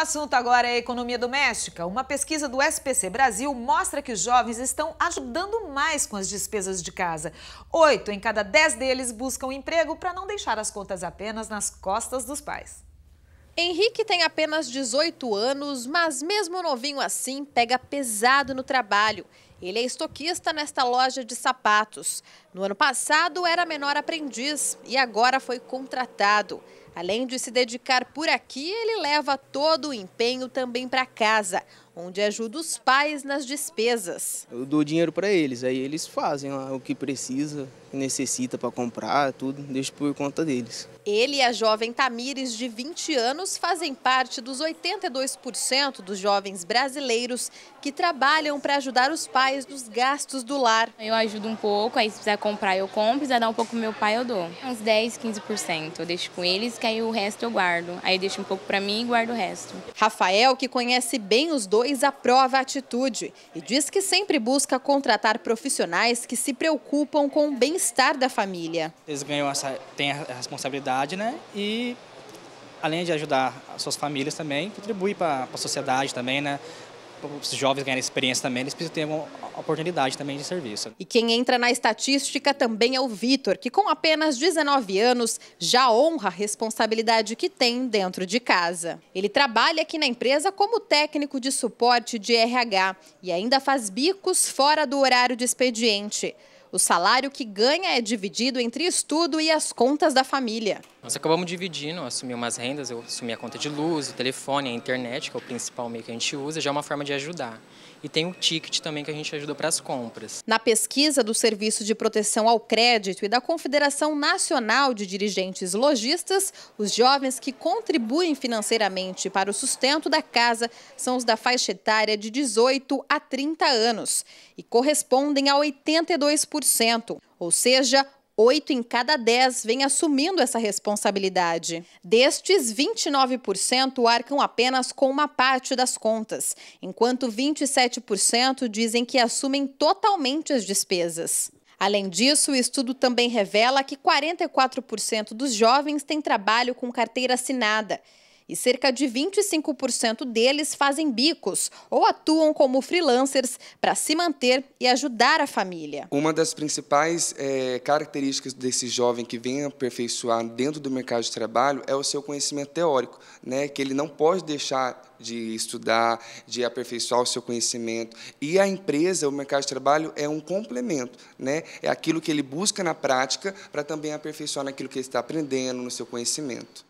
assunto agora é a economia doméstica. Uma pesquisa do SPC Brasil mostra que os jovens estão ajudando mais com as despesas de casa. Oito em cada dez deles buscam emprego para não deixar as contas apenas nas costas dos pais. Henrique tem apenas 18 anos, mas mesmo novinho assim, pega pesado no trabalho. Ele é estoquista nesta loja de sapatos. No ano passado era menor aprendiz e agora foi contratado. Além de se dedicar por aqui, ele leva todo o empenho também para casa onde ajuda os pais nas despesas. Eu dou dinheiro para eles, aí eles fazem lá o que precisa, necessita para comprar, tudo, deixo por conta deles. Ele e a jovem Tamires, de 20 anos, fazem parte dos 82% dos jovens brasileiros que trabalham para ajudar os pais nos gastos do lar. Eu ajudo um pouco, aí se precisar comprar eu compro, se precisar dar um pouco pro meu pai eu dou. Uns 10, 15% eu deixo com eles, que aí o resto eu guardo. Aí eu deixo um pouco para mim e guardo o resto. Rafael, que conhece bem os dois, 2022 aprova a atitude e diz que sempre busca contratar profissionais que se preocupam com o bem-estar da família. Eles ganham essa, têm a responsabilidade, né? E além de ajudar as suas famílias também, contribui para a sociedade também, né? os jovens ganharem experiência também, eles precisam ter uma oportunidade também de serviço. Né? E quem entra na estatística também é o Vitor, que com apenas 19 anos já honra a responsabilidade que tem dentro de casa. Ele trabalha aqui na empresa como técnico de suporte de RH e ainda faz bicos fora do horário de expediente. O salário que ganha é dividido entre estudo e as contas da família. Nós acabamos dividindo, assumi umas rendas, eu assumi a conta de luz, o telefone, a internet, que é o principal meio que a gente usa, já é uma forma de ajudar. E tem o ticket também que a gente ajuda para as compras. Na pesquisa do Serviço de Proteção ao Crédito e da Confederação Nacional de Dirigentes Logistas, os jovens que contribuem financeiramente para o sustento da casa são os da faixa etária de 18 a 30 anos e correspondem a 82% ou seja, 8 em cada 10 vem assumindo essa responsabilidade. Destes, 29% arcam apenas com uma parte das contas, enquanto 27% dizem que assumem totalmente as despesas. Além disso, o estudo também revela que 44% dos jovens têm trabalho com carteira assinada e cerca de 25% deles fazem bicos ou atuam como freelancers para se manter e ajudar a família. Uma das principais é, características desse jovem que vem aperfeiçoar dentro do mercado de trabalho é o seu conhecimento teórico, né? que ele não pode deixar de estudar, de aperfeiçoar o seu conhecimento. E a empresa, o mercado de trabalho, é um complemento, né? é aquilo que ele busca na prática para também aperfeiçoar naquilo que ele está aprendendo, no seu conhecimento.